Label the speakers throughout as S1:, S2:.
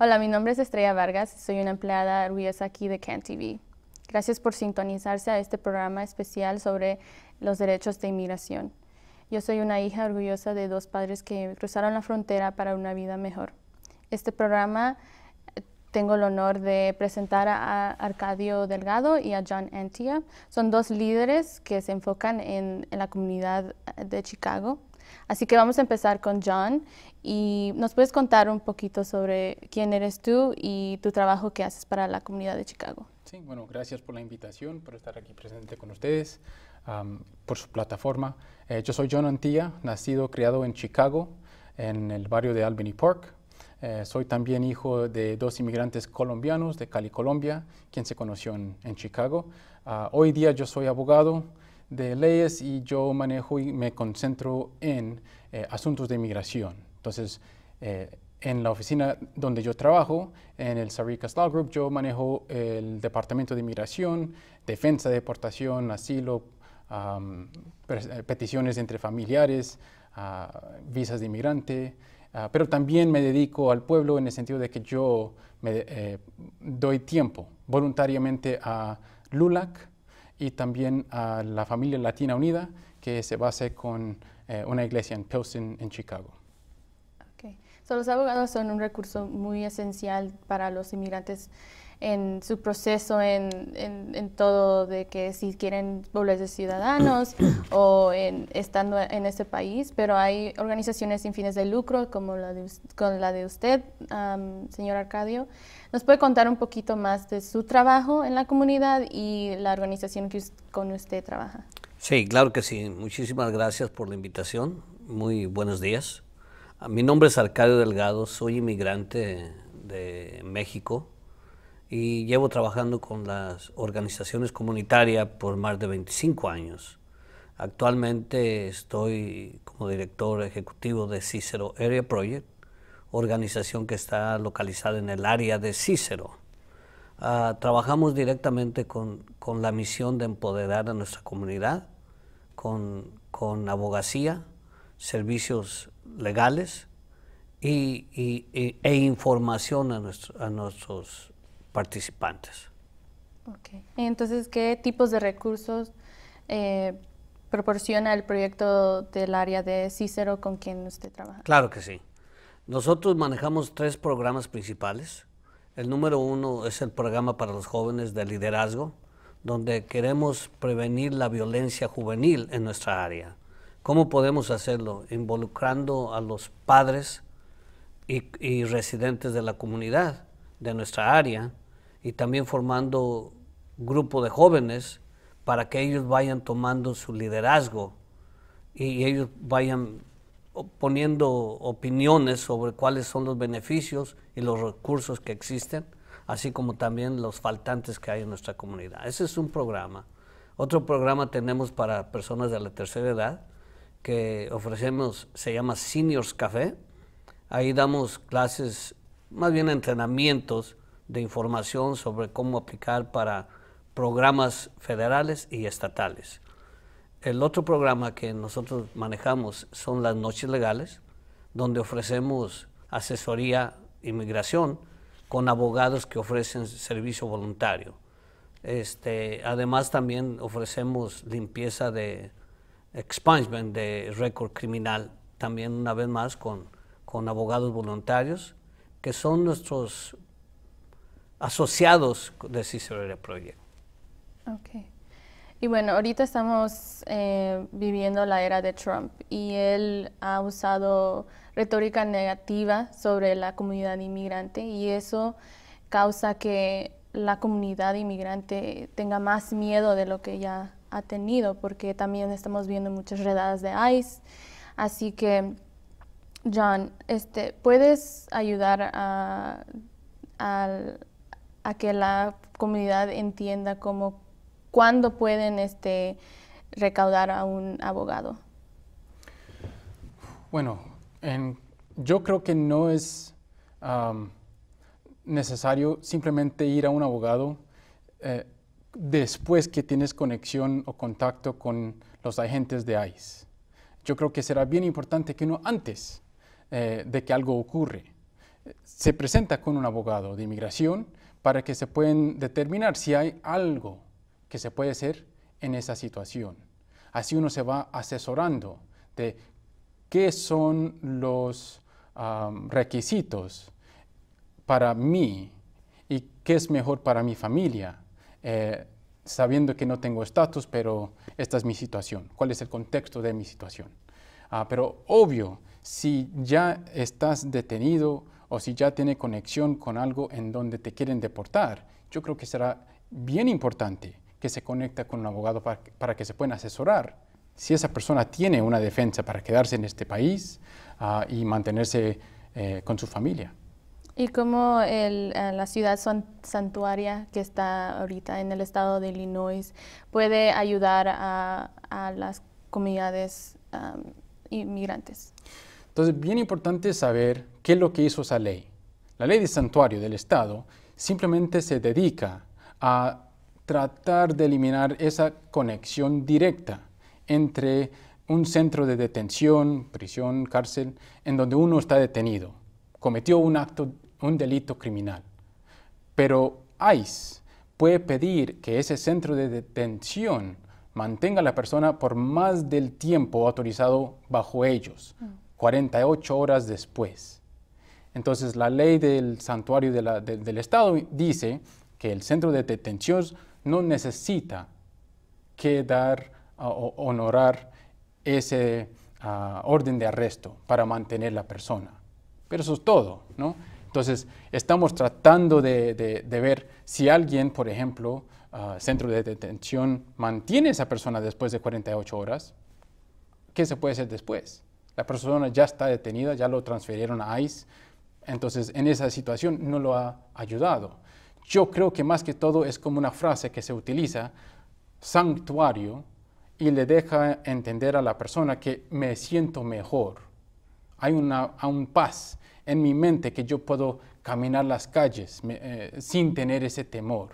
S1: Hola, mi nombre es Estrella Vargas soy una empleada orgullosa aquí de CANTV. Gracias por sintonizarse a este programa especial sobre los derechos de inmigración. Yo soy una hija orgullosa de dos padres que cruzaron la frontera para una vida mejor. Este programa eh, tengo el honor de presentar a Arcadio Delgado y a John Antia. Son dos líderes que se enfocan en la comunidad de Chicago. Así que vamos a empezar con John y nos puedes contar un poquito sobre quién eres tú y tu trabajo que haces para la comunidad de Chicago.
S2: Sí, bueno, gracias por la invitación, por estar aquí presente con ustedes, por su plataforma. Eh, yo soy John Antilla, nacido, criado en Chicago, en el barrio de Albany Park, eh, soy también hijo de dos inmigrantes colombianos de Cali, Colombia, quien se conoció en, Chicago. Ah, hoy día yo soy abogado, de leyes y yo manejo y me concentro en eh, asuntos de inmigración. Entonces, eh, en la oficina donde yo trabajo, en el Sarika Law Group, yo manejo el departamento de inmigración, defensa de deportación, asilo, eh, peticiones entre familiares, ah, visas de inmigrante, ah, pero también me dedico al pueblo en el sentido de que yo doy tiempo voluntariamente a LULAC, y también a la familia Latina Unida, que se base con eh, una iglesia en Pilsen, en Chicago.
S1: Okay. los abogados son un recurso muy esencial para los inmigrantes en su proceso, en, en, todo de que si quieren volverse ciudadanos o estando en este país, pero hay organizaciones sin fines de lucro como la de, con la de usted, señor Arcadio. ¿Nos puede contar un poquito más de su trabajo en la comunidad y la organización que con usted trabaja?
S3: Sí, claro que sí. Muchísimas gracias por la invitación. Muy buenos días. Ah, mi nombre es Arcadio Delgado, soy inmigrante de México y llevo trabajando con las organizaciones comunitarias por más de 25 años. Actualmente estoy como director ejecutivo de Cicero Area Project, organización que está localizada en el área de Cicero. Ah, trabajamos directamente con, la misión de empoderar a nuestra comunidad, con, abogacía, servicios legales y, e, información a, a nuestros participantes.
S1: Okay. Entonces, ¿qué tipos de recursos eh, proporciona el proyecto del área de Cícero con quien usted trabaja?
S3: Claro que sí. Nosotros manejamos tres programas principales. El número uno es el programa para los jóvenes de liderazgo, donde queremos prevenir la violencia juvenil en nuestra área. ¿Cómo podemos hacerlo? Involucrando a los padres y residentes de la comunidad de nuestra área y también formando grupo de jóvenes para que ellos vayan tomando su liderazgo y ellos vayan poniendo opiniones sobre cuáles son los beneficios y los recursos que existen, así como también los faltantes que hay en nuestra comunidad. Ese es un programa. Otro programa tenemos para personas de la tercera edad que ofrecemos, se llama Seniors Café. Ahí damos clases más bien entrenamientos de información sobre cómo aplicar para programas federales y estatales. El otro programa que nosotros manejamos son las noches legales, donde ofrecemos asesoría e inmigración con abogados que ofrecen servicio voluntario. Este, además también ofrecemos limpieza de expungement de récord criminal, también una vez más con abogados voluntarios que son nuestros asociados de Cicerere Project.
S1: Ok. Y bueno, ahorita estamos eh, viviendo la era de Trump y él ha usado retórica negativa sobre la comunidad inmigrante y eso causa que la comunidad inmigrante tenga más miedo de lo que ya ha tenido, porque también estamos viendo muchas redadas de ICE. Así que John, este, ¿puedes ayudar a, que la comunidad entienda cómo, cuándo pueden este, recaudar a un abogado?
S2: Bueno, yo creo que no es necesario simplemente ir a un abogado eh, después que tienes conexión o contacto con los agentes de ICE. Yo creo que será bien importante que uno antes eh, de que algo ocurre. Se presenta con un abogado de inmigración para que se puedan determinar si hay algo que se puede hacer en esa situación. Así uno se va asesorando de qué son los requisitos para mí y qué es mejor para mi familia, eh, sabiendo que no tengo estatus, pero esta es mi situación, cuál es el contexto de mi situación. Ah, pero obvio, si ya estás detenido o si ya tiene conexión con algo en donde te quieren deportar, yo creo que será bien importante que se conecte con un abogado para, que se puedan asesorar. Si esa persona tiene una defensa para quedarse en este país ah, y mantenerse eh, con su familia.
S1: ¿Y cómo eh, la ciudad santuaria que está ahorita en el estado de Illinois puede ayudar a, las comunidades ah, inmigrantes?
S2: Entonces, bien importante saber qué es lo que hizo esa ley. La ley de santuario del Estado simplemente se dedica a tratar de eliminar esa conexión directa entre un centro de detención, prisión, cárcel, en donde uno está detenido, cometió un acto, un delito criminal. Pero ICE puede pedir que ese centro de detención mantenga a la persona por más del tiempo autorizado bajo ellos, mm. 48 horas después. Entonces la ley del santuario del Estado dice que el centro de detención no necesita que dar o honorar ese ah, orden de arresto para mantener la persona. Pero eso es todo, ¿no? Entonces, estamos tratando de, ver si alguien, por ejemplo, ah, centro de detención mantiene a esa persona después de 48 horas, ¿qué se puede hacer después? La persona ya está detenida, ya lo transfirieron a ICE. Entonces, en esa situación no lo ha ayudado. Yo creo que más que todo es como una frase que se utiliza, santuario, y le deja entender a la persona que me siento mejor. Hay una un paz en mi mente que yo puedo caminar las calles eh, sin tener ese temor.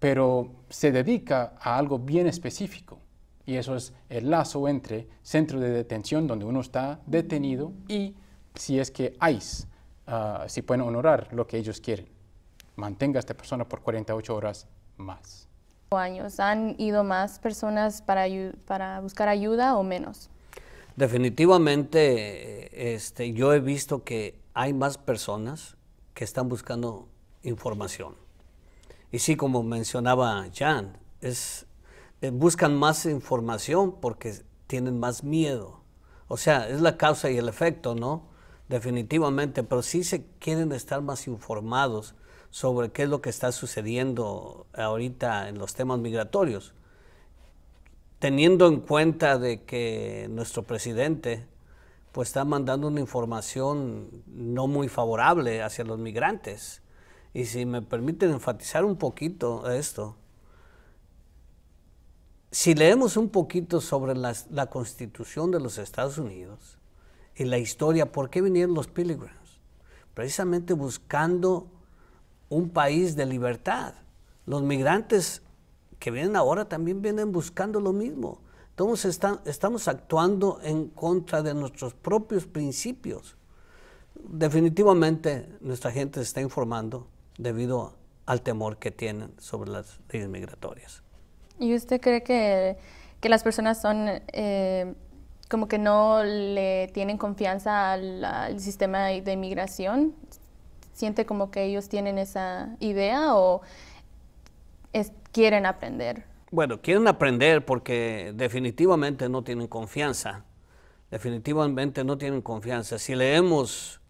S2: pero se dedica a algo bien específico y eso es el lazo entre centro de detención, donde uno está detenido, y si es que hay, ah, si pueden honorar lo que ellos quieren. Mantenga a esta persona por 48 horas más.
S1: ¿Años han ido más personas para, para buscar ayuda o menos?
S3: Definitivamente, este, yo he visto que hay más personas que están buscando información. Y sí, como mencionaba Jan, es eh, buscan más información porque tienen más miedo. O sea, es la causa y el efecto, ¿no? Definitivamente, pero sí se quieren estar más informados sobre qué es lo que está sucediendo ahorita en los temas migratorios, teniendo en cuenta de que nuestro presidente pues está mandando una información no muy favorable hacia los migrantes. Y si me permiten enfatizar un poquito esto, si leemos un poquito sobre la constitución de los Estados Unidos y la historia, ¿por qué vinieron los Pilgrims? Precisamente buscando un país de libertad. Los migrantes que vienen ahora también vienen buscando lo mismo. Todos estamos actuando en contra de nuestros propios principios. Definitivamente nuestra gente se está informando debido al temor que tienen sobre las leyes migratorias.
S1: ¿Y usted cree que, las personas son eh, como que no le tienen confianza al, sistema de inmigración? ¿Siente como que ellos tienen esa idea o quieren aprender?
S3: Bueno, quieren aprender porque definitivamente no tienen confianza. Definitivamente no tienen confianza. Si leemos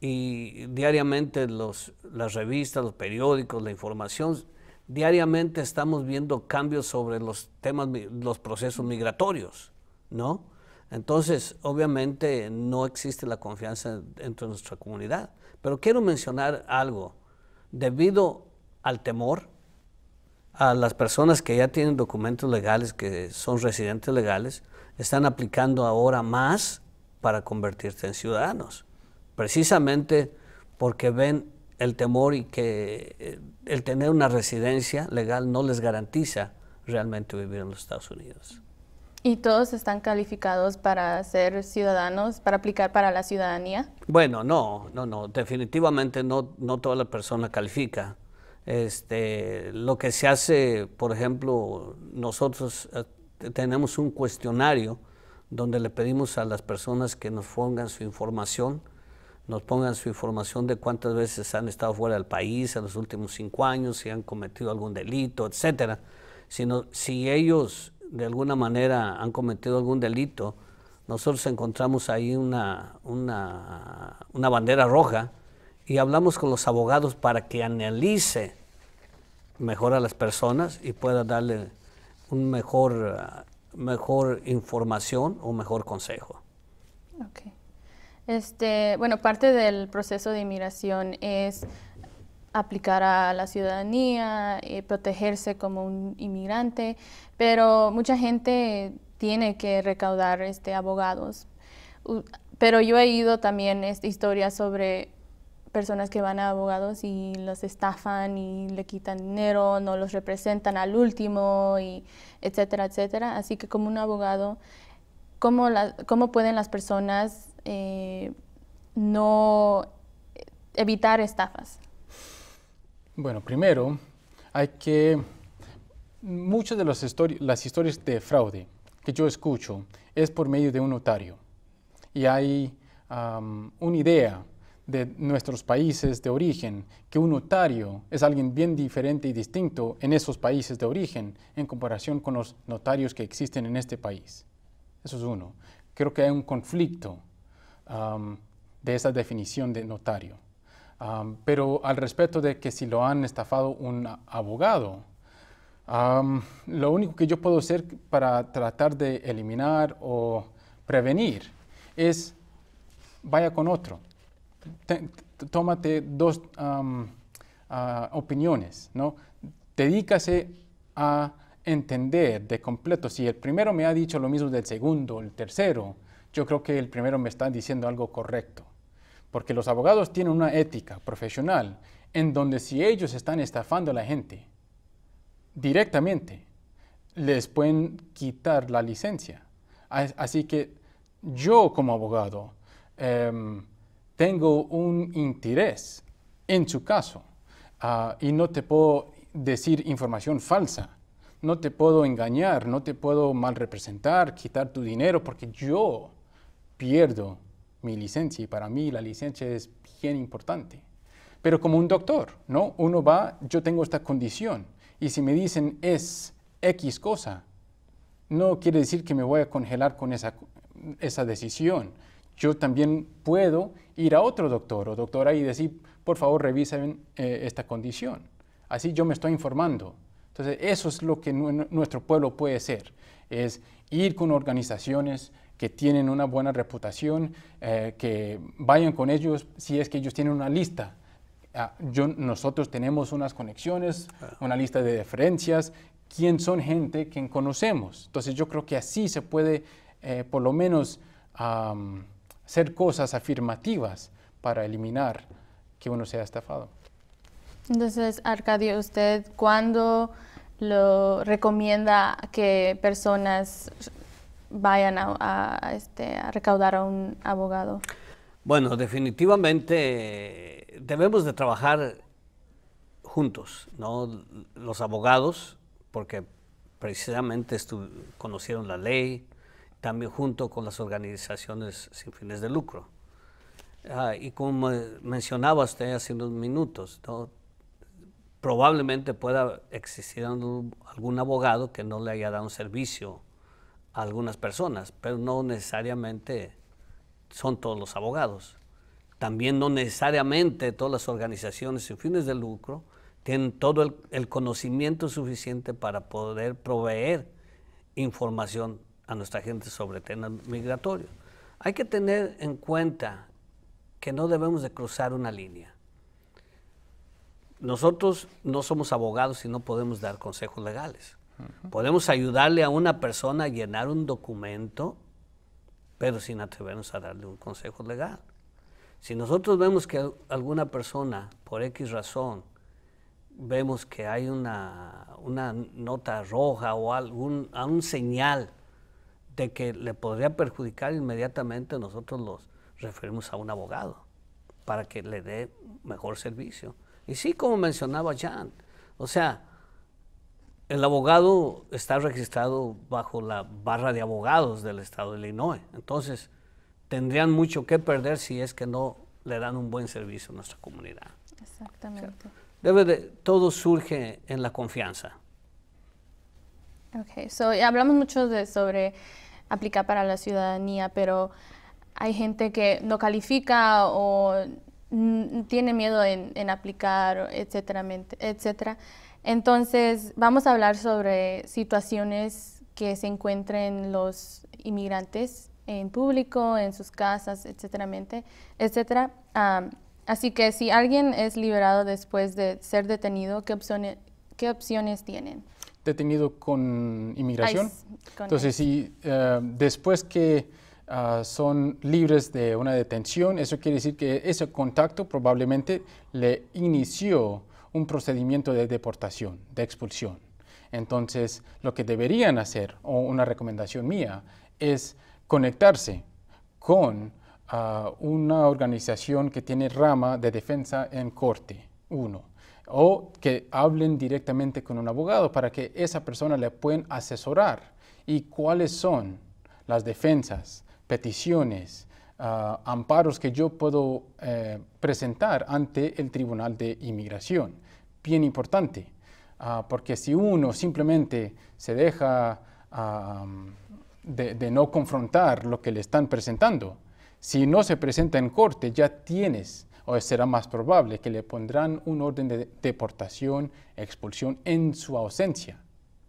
S3: y diariamente los, las revistas, los periódicos, la información, diariamente estamos viendo cambios sobre los temas, los procesos migratorios, ¿no? Entonces, obviamente no existe la confianza dentro de nuestra comunidad. Pero quiero mencionar algo. Debido al temor, a las personas que ya tienen documentos legales, que son residentes legales, están aplicando ahora más para convertirse en ciudadanos. Precisamente porque ven el temor y que eh, el tener una residencia legal no les garantiza realmente vivir en los Estados Unidos.
S1: ¿Y todos están calificados para ser ciudadanos, para aplicar para la ciudadanía?
S3: Bueno, no, no, no, definitivamente no, no toda la persona califica. Este, lo que se hace, por ejemplo, nosotros eh, tenemos un cuestionario donde le pedimos a las personas que nos pongan su información nos pongan su información de cuántas veces han estado fuera del país en los últimos cinco años, si han cometido algún delito, etcétera. sino si ellos de alguna manera han cometido algún delito, nosotros encontramos ahí una, una, una bandera roja y hablamos con los abogados para que analice mejor a las personas y pueda darle un mejor, mejor información o mejor consejo.
S1: Este, bueno, parte del proceso de inmigración es aplicar a la ciudadanía, eh, protegerse como un inmigrante, pero mucha gente tiene que recaudar este, abogados. pero yo he oído también esta historias sobre personas que van a abogados y los estafan y le quitan dinero, no los representan al último, y etcétera, etcétera. Así que como un abogado, ¿cómo, cómo pueden las personas eh, no evitar estafas?
S2: Bueno, primero hay que muchas de las, historias de fraude que yo escucho es por medio de un notario y hay una idea de nuestros países de origen, que un notario es alguien bien diferente y distinto en esos países de origen en comparación con los notarios que existen en este país. Eso es uno. Creo que hay un conflicto de esa definición de notario. pero al respecto de que si lo han estafado un abogado, lo único que yo puedo hacer para tratar de eliminar o prevenir es vaya con otro. tómate dos opiniones, ¿no? Dedícase a entender de completo. Si el primero me ha dicho lo mismo del segundo, el tercero, yo creo que el primero me está diciendo algo correcto, porque los abogados tienen una ética profesional en donde si ellos están estafando a la gente directamente, les pueden quitar la licencia. Así que yo como abogado em, tengo un interés en su caso ah, y no te puedo decir información falsa, no te puedo engañar, no te puedo mal representar, quitar tu dinero, porque yo pierdo mi licencia y para mí la licencia es bien importante. Pero como un doctor, ¿no? Uno va, yo tengo esta condición y si me dicen es X cosa, no quiere decir que me voy a congelar con esa, esa decisión. Yo también puedo ir a otro doctor o doctora y decir, por favor, revisen eh, esta condición. Así yo me estoy informando. Entonces, eso es lo que nuestro pueblo puede hacer, es ir con organizaciones que tienen una buena reputación, eh, que vayan con ellos si es que ellos tienen una lista. Ah, yo, nosotros tenemos unas conexiones, ah. una lista de referencias, quién son gente que conocemos. Entonces yo creo que así se puede eh, por lo menos hacer cosas afirmativas para eliminar que uno sea estafado.
S1: Entonces, Arcadio, ¿usted cuándo lo recomienda que personas vayan este, a, recaudar a un abogado?
S3: Bueno, definitivamente eh, debemos de trabajar juntos, ¿no? Los abogados, porque precisamente conocieron la ley, también junto con las organizaciones sin fines de lucro. Ah, y como eh, mencionaba usted hace unos minutos, probablemente pueda existir algún abogado que no le haya dado un servicio algunas personas, pero no necesariamente son todos los abogados. También no necesariamente todas las organizaciones sin fines de lucro tienen todo el, el conocimiento suficiente para poder proveer información a nuestra gente sobre temas migratorios. Hay que tener en cuenta que no debemos de cruzar una línea. Nosotros no somos abogados y no podemos dar consejos legales. Podemos ayudarle a una persona a llenar un documento, pero sin atrevernos a darle un consejo legal. Si nosotros vemos que alguna persona, por X razón, vemos que hay una, una nota roja o algún, un señal de que le podría perjudicar inmediatamente, nosotros los referimos a un abogado para que le dé mejor servicio. Y sí, como mencionaba Jan, o sea, el abogado está registrado bajo la barra de abogados del estado de Illinois. Entonces, tendrían mucho que perder si es que no le dan un buen servicio a nuestra comunidad.
S1: Exactamente.
S3: debe de, todo surge en la confianza.
S1: Ok, so, hablamos mucho de, sobre aplicar para la ciudadanía, pero hay gente que no califica o tiene miedo en, en aplicar, etcétera, etcétera. Entonces, vamos a hablar sobre situaciones que se encuentren los inmigrantes en público, en sus casas, etcétera, etcétera. así que si alguien es liberado después de ser detenido, ¿qué opciones, tienen?
S2: Detenido con inmigración. Entonces, si eh, después que ah, son libres de una detención. Eso quiere decir que ese contacto probablemente le inició procedimiento de deportación, de expulsión. Entonces, lo que deberían hacer, o una recomendación mía, es conectarse con ah, una organización que tiene rama de defensa en corte, uno, o que hablen directamente con un abogado para que esa persona le pueda asesorar y cuáles son las defensas, peticiones, ah, amparos que yo puedo eh, presentar ante el Tribunal de Inmigración bien importante, ah, porque si uno simplemente se deja ah, de, no confrontar lo que le están presentando, si no se presenta en corte, ya tienes o será más probable que le pondrán un orden de deportación, expulsión en su ausencia.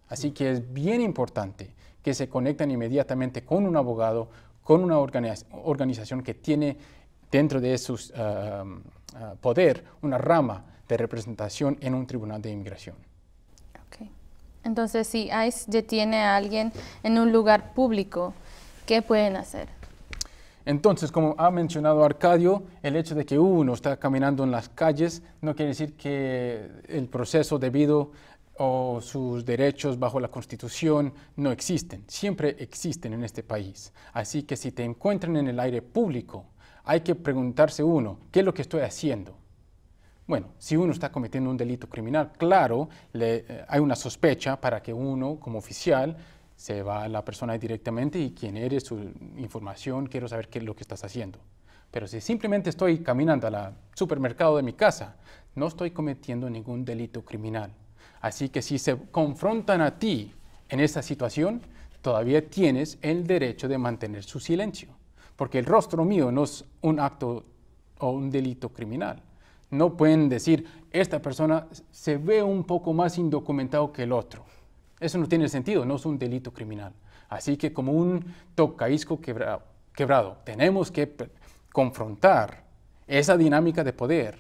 S2: Así que es bien importante que se conecten inmediatamente con un abogado, con una organización que tiene dentro de su ah, poder una rama de representación en un tribunal de inmigración.
S1: Entonces, si ICE detiene a alguien en un lugar público, ¿qué pueden hacer?
S2: Entonces, como ha mencionado Arcadio, el hecho de que uno está caminando en las calles no quiere decir que el proceso debido o sus derechos bajo la Constitución no existen. Siempre existen en este país. Así que si te encuentran en el aire público, hay que preguntarse uno, ¿qué es lo que estoy haciendo? Bueno, si uno está cometiendo un delito criminal, claro, eh, hay una sospecha para que uno, como oficial, se va a la persona directamente y quién eres, su información, quiero saber qué es lo que estás haciendo. Pero si simplemente estoy caminando al supermercado de mi casa, no estoy cometiendo ningún delito criminal. Así que si se confrontan a ti en esa situación, todavía tienes el derecho de mantener su silencio, porque el rostro mío no es un acto o un delito criminal no pueden decir, esta persona se ve un poco más indocumentado que el otro. Eso no tiene sentido, no es un delito criminal. Así que como un tocaisco quebrado tenemos que confrontar esa dinámica de poder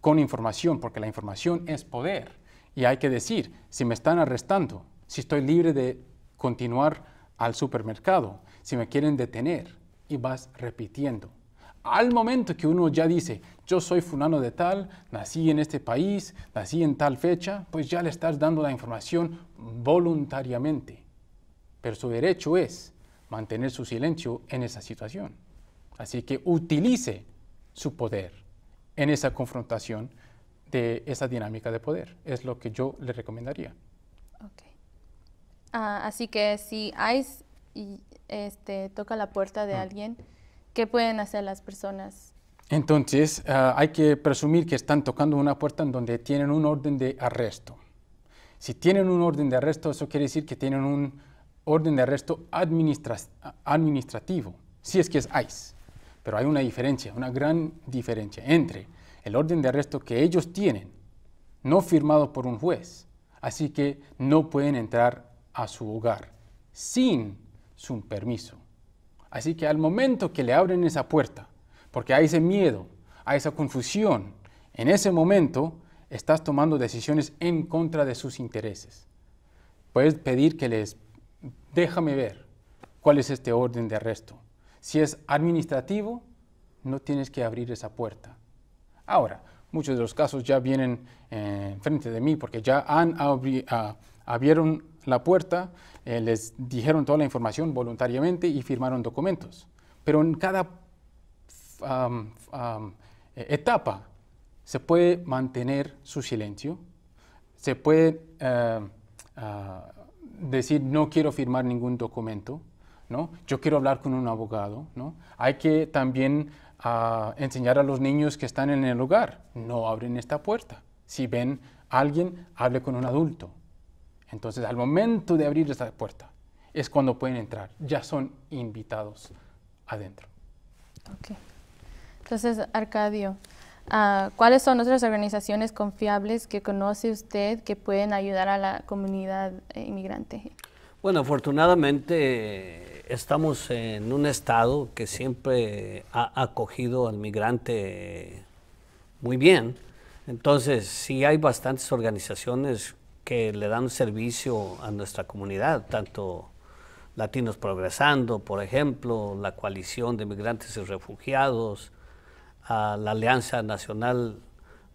S2: con información, porque la información es poder. Y hay que decir, si me están arrestando, si estoy libre de continuar al supermercado, si me quieren detener, y vas repitiendo al momento que uno ya dice, yo soy fulano de tal, nací en este país, nací en tal fecha, pues ya le estás dando la información voluntariamente. Pero su derecho es mantener su silencio en esa situación. Así que utilice su poder en esa confrontación de esa dinámica de poder. Es lo que yo le recomendaría.
S1: Ah, así que si Ais este, toca la puerta de ah. alguien, ¿Qué pueden hacer las personas?
S2: Entonces, ah, hay que presumir que están tocando una puerta en donde tienen un orden de arresto. Si tienen un orden de arresto, eso quiere decir que tienen un orden de arresto administrativo, si es que es ICE. Pero hay una diferencia, una gran diferencia entre el orden de arresto que ellos tienen, no firmado por un juez, así que no pueden entrar a su hogar sin su permiso. Así que al momento que le abren esa puerta, porque hay ese miedo, hay esa confusión, en ese momento estás tomando decisiones en contra de sus intereses. Puedes pedir que les, déjame ver cuál es este orden de arresto. Si es administrativo, no tienes que abrir esa puerta. Ahora, muchos de los casos ya vienen eh, frente de mí porque ya han abri, ah, la puerta, eh, les dijeron toda la información voluntariamente y firmaron documentos. Pero en cada eh, etapa se puede mantener su silencio, se puede eh, ah, decir no quiero firmar ningún documento, ¿no? yo quiero hablar con un abogado, ¿no? hay que también ah, enseñar a los niños que están en el hogar, no abren esta puerta, si ven a alguien, hable con un adulto, entonces, al momento de abrir esa puerta, es cuando pueden entrar. Ya son invitados adentro.
S1: Ok. Entonces, Arcadio, ah, ¿cuáles son otras organizaciones confiables que conoce usted que pueden ayudar a la comunidad eh, inmigrante?
S3: Bueno, afortunadamente estamos en un estado que siempre ha acogido al migrante muy bien. Entonces, sí hay bastantes organizaciones que le dan servicio a nuestra comunidad, tanto Latinos Progresando, por ejemplo, la coalición de migrantes y refugiados, la Alianza Nacional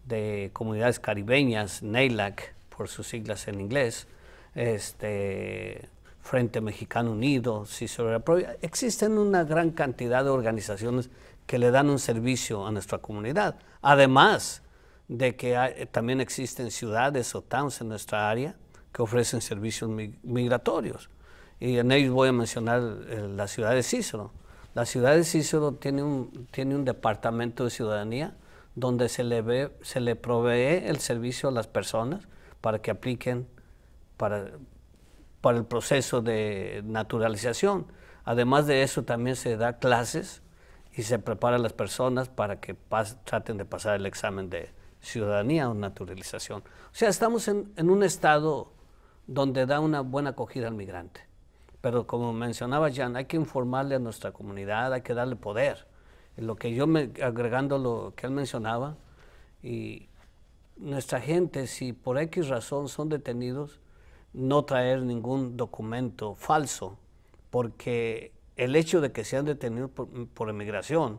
S3: de Comunidades Caribeñas, NAILAC por sus siglas en inglés, este, Frente Mexicano Unido, Cicero, existen una gran cantidad de organizaciones que le dan un servicio a nuestra comunidad. Además, de que eh, también existen ciudades o towns en nuestra área que ofrecen servicios migratorios. Y en ellos voy a mencionar eh, la ciudad de Cícero. La ciudad de Cícero tiene un, tiene un departamento de ciudadanía donde se le, ve, se le provee el servicio a las personas para que apliquen para, para el proceso de naturalización. Además de eso, también se da clases y se preparan a las personas para que traten de pasar el examen de, ciudadanía o naturalización. O sea, estamos en, en un estado donde da una buena acogida al migrante. Pero como mencionaba Jan, hay que informarle a nuestra comunidad, hay que darle poder. Lo que yo me, agregando lo que él mencionaba, y nuestra gente, si por X razón son detenidos, no traer ningún documento falso, porque el hecho de que sean detenidos por, por inmigración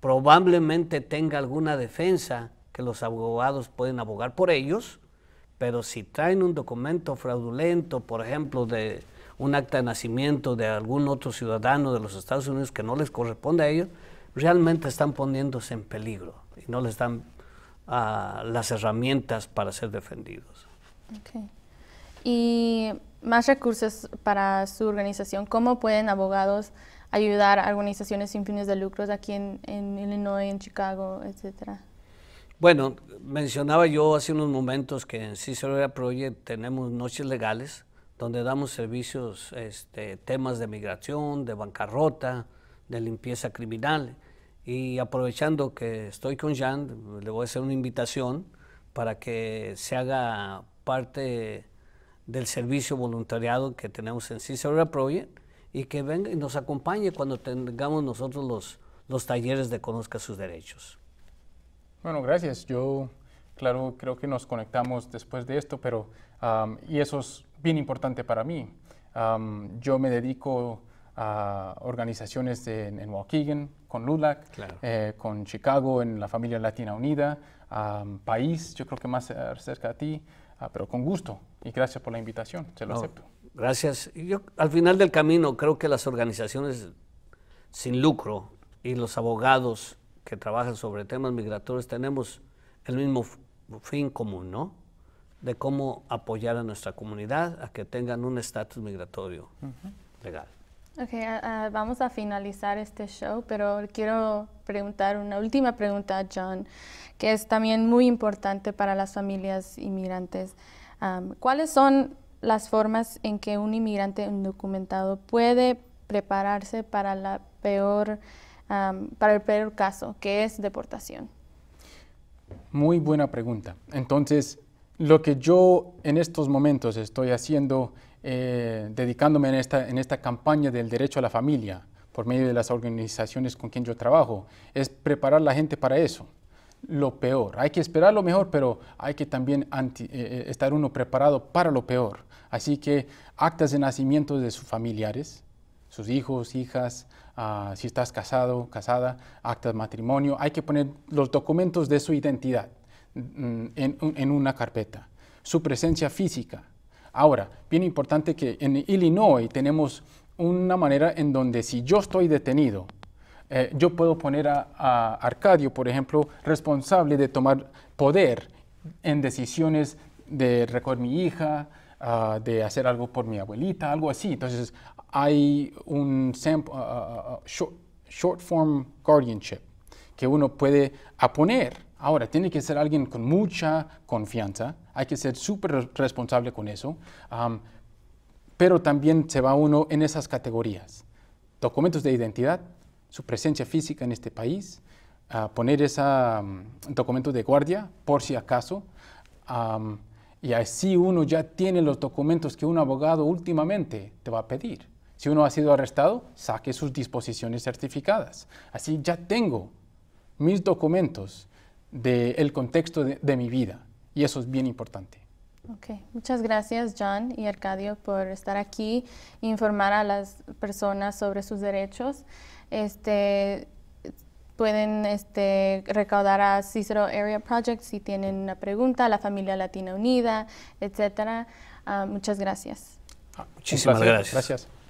S3: probablemente tenga alguna defensa que los abogados pueden abogar por ellos, pero si traen un documento fraudulento, por ejemplo, de un acta de nacimiento de algún otro ciudadano de los Estados Unidos que no les corresponde a ellos, realmente están poniéndose en peligro y no les dan ah, las herramientas para ser defendidos.
S1: Okay. Y más recursos para su organización. ¿Cómo pueden abogados ayudar a organizaciones sin fines de lucros aquí en, en Illinois, en Chicago, etcétera?
S3: Bueno, mencionaba yo hace unos momentos que en Cicero Project tenemos noches legales donde damos servicios, este, temas de migración, de bancarrota, de limpieza criminal. Y aprovechando que estoy con Jan, le voy a hacer una invitación para que se haga parte del servicio voluntariado que tenemos en Cicero Project y que venga y nos acompañe cuando tengamos nosotros los talleres de Conozca sus Derechos.
S2: Bueno, gracias. Yo, claro, creo que nos conectamos después de esto, pero, y eso es bien importante para mí. yo me dedico a organizaciones en, en Waukegan, con LULAC, eh, con Chicago, en la familia Latina Unida, País, yo creo que más cerca a ti, ah, pero con gusto y gracias por la invitación, se lo acepto.
S3: Gracias. Yo al final del camino creo que las organizaciones sin lucro y los abogados que trabajan sobre temas migratorios tenemos el mismo fin común, ¿no? De cómo apoyar a nuestra comunidad a que tengan un estatus migratorio legal.
S1: Ok, vamos a finalizar este show, pero quiero preguntar una última pregunta a John, que es también muy importante para las familias inmigrantes. ¿Cuáles son las formas en que un inmigrante indocumentado puede prepararse para la peor para el peor caso, que es deportación?
S2: Muy buena pregunta. Entonces, lo que yo en estos momentos estoy haciendo, eh, dedicándome en esta, campaña del derecho a la familia, por medio de las organizaciones con quien yo trabajo, es preparar a la gente para eso. Lo peor. Hay que esperar lo mejor, pero hay que también eh, eh, estar uno preparado para lo peor. Así que actas de nacimiento de sus familiares, sus hijos, hijas, Ah, si estás casado, casada, acta de matrimonio, hay que poner los documentos de su identidad mm, en, una carpeta, su presencia física. Ahora, bien importante que en Illinois tenemos una manera en donde si yo estoy detenido, eh, yo puedo poner a, Arcadio, por ejemplo, responsable de tomar poder en decisiones de recoger mi hija, ah, de hacer algo por mi abuelita, algo así. Entonces, hay un ah, ah, ah, short, form guardianship que uno puede poner. Ahora, tiene que ser alguien con mucha confianza, hay que ser súper responsable con eso, pero también se va uno en esas categorías. Documentos de identidad, su presencia física en este país, poner ese documento de guardia por si acaso. y así uno ya tiene los documentos que un abogado últimamente te va a pedir. Si uno ha sido arrestado, saque sus disposiciones certificadas. Así ya tengo mis documentos del contexto de, mi vida y eso es bien importante.
S1: muchas gracias John y Arcadio por estar aquí e informar a las personas sobre sus derechos. Este, pueden este, recaudar a Cicero Area Project si tienen una pregunta, a la familia Latina Unida, etc. Ah, muchas gracias. Ah, muchísimas gracias. gracias.